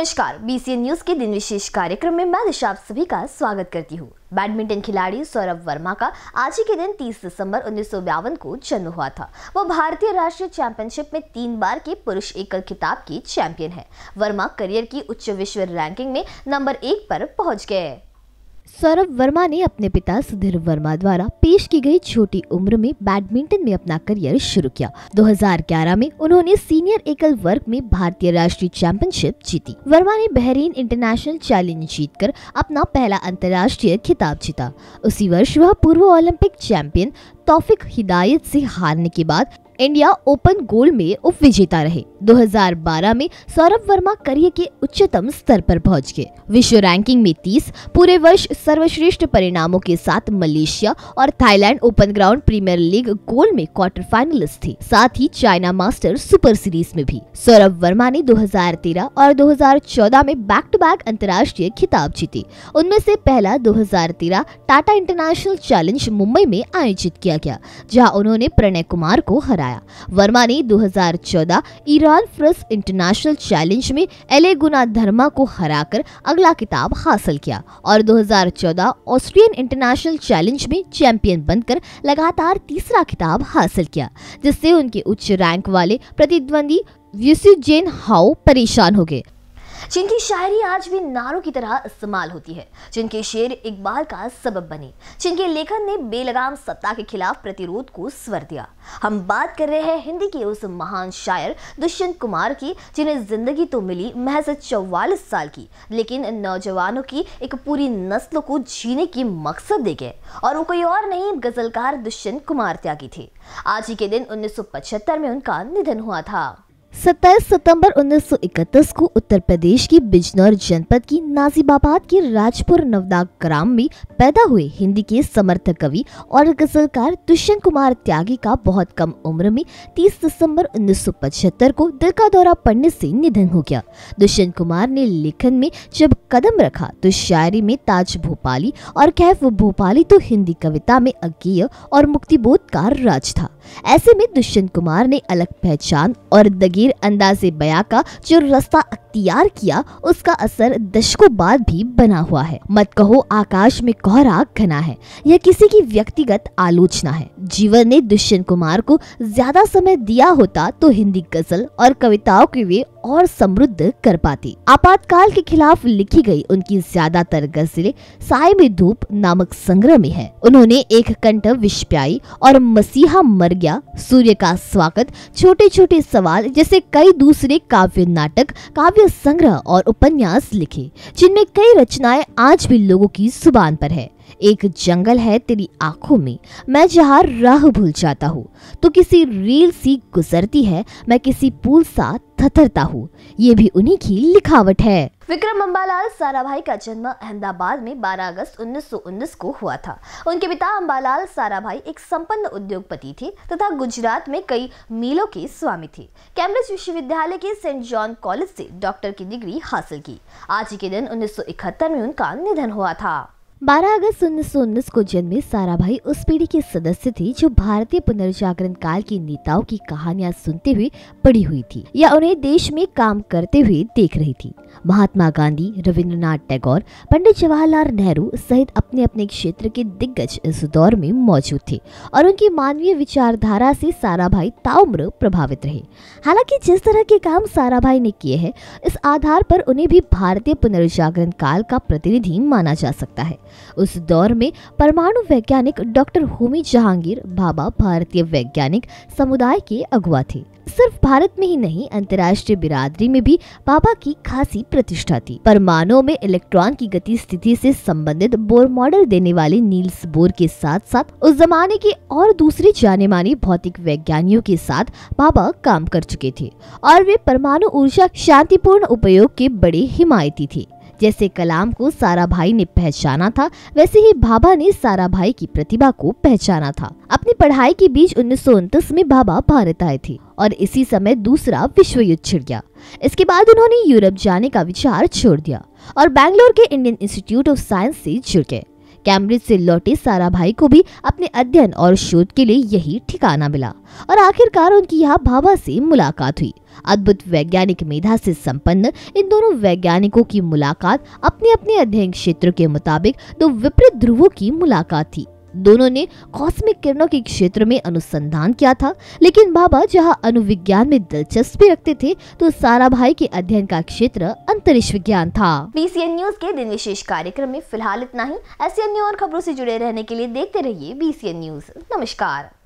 नमस्कार BC news के दिन विशेष कार्यक्रम में मैं दिशा आप सभी का स्वागत करती हूँ बैडमिंटन खिलाड़ी सौरभ वर्मा का आज ही के दिन 30 दिसंबर उन्नीस को जन्म हुआ था वो भारतीय राष्ट्रीय चैंपियनशिप में तीन बार के पुरुष एकल खिताब की चैंपियन है वर्मा करियर की उच्च विश्व रैंकिंग में नंबर एक पर पहुंच गए हैं सौरभ वर्मा ने अपने पिता सुधीर वर्मा द्वारा पेश की गई छोटी उम्र में बैडमिंटन में अपना करियर शुरू किया 2011 में उन्होंने सीनियर एकल वर्ग में भारतीय राष्ट्रीय चैंपियनशिप जीती वर्मा ने बहरीन इंटरनेशनल चैलेंज जीतकर अपना पहला अंतर्राष्ट्रीय खिताब जीता उसी वर्ष वह पूर्व ओलंपिक चैंपियन तौफिक हिदायत से हारने के बाद इंडिया ओपन गोल्ड में उप विजेता रहे 2012 में सौरभ वर्मा करियर के उच्चतम स्तर पर पहुंच गए विश्व रैंकिंग में 30 पूरे वर्ष सर्वश्रेष्ठ परिणामों के साथ मलेशिया और Thailand open ground premier league gold में क्वार्टर फाइनलिस्ट थे साथ ही चाइना मास्टर सुपर सीरीज में भी सौरभ वर्मा ने दो और दो में बैक टू बैक अंतर्राष्ट्रीय खिताब जीते उनमें ऐसी पहला दो टाटा इंटरनेशनल चैलेंज मुंबई में आयोजित किया गया जहाँ उन्होंने प्रणय कुमार को हराया बताया वर्मा ने 2014 ईरान फ्रस इंटरनेशनल चैलेंज में एले गुना धर्मा को हराकर अगला किताब हासिल किया और 2014 ऑस्ट्रियन इंटरनेशनल चैलेंज में चैंपियन बनकर लगातार तीसरा किताब हासिल किया जिससे उनके उच्च रैंक वाले प्रतिद्वंदी जेन हाउ परेशान हो गए जिनकी शायरी आज भी नारों की तरह इस्तेमाल होती है जिनके शेर इकबाल का सबब बने जिनके लेखन ने बेलगाम सत्ता के खिलाफ प्रतिरोध को स्वर दिया हम बात कर रहे हैं हिंदी के उस महान शायर दुष्यंत कुमार की जिन्हें जिंदगी तो मिली महज चौवालीस साल की लेकिन नौजवानों की एक पूरी नस्ल को जीने के मकसद दे गए और वो कोई और नहीं गजलकार दुष्यंत कुमार त्यागी थे आज ही के दिन 1975 में उनका निधन हुआ था सत्ताईस सितंबर 1931 को उत्तर प्रदेश के बिजनौर जनपद की नाजीबाबाद के राजपुर नवदाग ग्राम में पैदा हुए हिंदी के समर्थक कवि और गजलकार दुष्यंत कुमार त्यागी का बहुत कम उम्र में 30 दिसंबर 1975 को दिल का दौरा पड़ने से निधन हो गया दुष्यंत कुमार ने लेखन में जब कदम रखा तो शायरी में ताज भोपाली और कैफ भोपाली तो हिंदी कविता में अज्ञेय और मुक्तिबोध का राज था ऐसे में दुष्यंत कुमार ने अलग पहचान और दगी जागीर अंदाजे बया का जो रास्ता तैयार किया उसका असर दशकों बाद भी बना हुआ है मत कहो आकाश में कोहरा घना है यह किसी की व्यक्तिगत आलोचना है जीवन ने दुष्यंत कुमार को ज्यादा समय दिया होता तो हिंदी गजल और कविताओं के वे और समृद्ध कर पाती आपातकाल के खिलाफ लिखी गई उनकी ज्यादातर गजलें साय में धूप नामक संग्रह में है उन्होंने एक कंठ विष और मसीहा मर गया सूर्य का स्वागत छोटे छोटे सवाल जैसे कई दूसरे काव्य नाटक काव्य काव्य संग्रह और उपन्यास लिखे जिनमें कई रचनाएं आज भी लोगों की जुबान पर है एक जंगल है तेरी आंखों में मैं जहाँ राह भूल जाता हूँ तो किसी रील सी गुजरती है मैं किसी पुल सा थथरता हूँ ये भी उन्हीं की लिखावट है विक्रम अम्बालाल साराभाई का जन्म अहमदाबाद में 12 अगस्त 1919 को हुआ था उनके पिता अम्बालाल साराभाई एक संपन्न उद्योगपति थे तथा गुजरात में कई मीलों के स्वामी थे कैम्ब्रिज विश्वविद्यालय के सेंट जॉन कॉलेज से डॉक्टर की डिग्री हासिल की आज के दिन 1971 में उनका निधन हुआ था 12 अगस्त उन्नीस सौ उन्नीस को जन्मे साराभाई उस पीढ़ी के सदस्य थे जो भारतीय पुनर्जागरण काल के नेताओं की कहानियां सुनते हुए पड़ी हुई थी या उन्हें देश में काम करते हुए देख रही थी महात्मा गांधी रविन्द्रनाथ टैगोर पंडित जवाहरलाल नेहरू सहित अपने अपने क्षेत्र के दिग्गज इस दौर में मौजूद थे और उनकी मानवीय विचारधारा से साराभाई ताउम्र प्रभावित रहे हालांकि जिस तरह के काम साराभाई ने किए हैं इस आधार पर उन्हें भी भारतीय पुनर्जागरण काल का प्रतिनिधि माना जा सकता है उस दौर में परमाणु वैज्ञानिक डॉक्टर होमी जहांगीर बाबा भारतीय वैज्ञानिक समुदाय के अगुआ थे सिर्फ भारत में ही नहीं अंतर्राष्ट्रीय बिरादरी में भी बाबा की खासी प्रतिष्ठा थी परमाणु में इलेक्ट्रॉन की गति स्थिति से संबंधित बोर मॉडल देने वाले नील्स बोर के साथ साथ उस जमाने के और दूसरे जाने माने भौतिक वैज्ञानियों के साथ बाबा काम कर चुके थे और वे परमाणु ऊर्जा शांतिपूर्ण उपयोग के बड़े हिमायती थे जैसे कलाम को सारा भाई ने पहचाना था वैसे ही भाभा ने सारा भाई की प्रतिभा को पहचाना था अपनी पढ़ाई के बीच उन्नीस में भाभा भारत आए थे और इसी समय दूसरा विश्व युद्ध छिड़ गया इसके बाद उन्होंने यूरोप जाने का विचार छोड़ दिया और बैंगलोर के इंडियन इंस्टीट्यूट ऑफ साइंस से जुड़ गए कैम्ब्रिज से लौटे सारा भाई को भी अपने अध्ययन और शोध के लिए यही ठिकाना मिला और आखिरकार उनकी यहाँ भाभा से मुलाकात हुई अद्भुत वैज्ञानिक मेधा से संपन्न इन दोनों वैज्ञानिकों की मुलाकात अपने अपने अध्ययन क्षेत्र के मुताबिक दो विपरीत ध्रुवों की मुलाकात थी दोनों ने कॉस्मिक किरणों के क्षेत्र में अनुसंधान किया था लेकिन बाबा जहां अनुविज्ञान में दिलचस्पी रखते थे तो सारा भाई के अध्ययन का क्षेत्र अंतरिक्ष विज्ञान था बीसीएन न्यूज के दिन विशेष कार्यक्रम में फिलहाल इतना ही ऐसी अन्य और खबरों से जुड़े रहने के लिए देखते रहिए बीसीएन न्यूज नमस्कार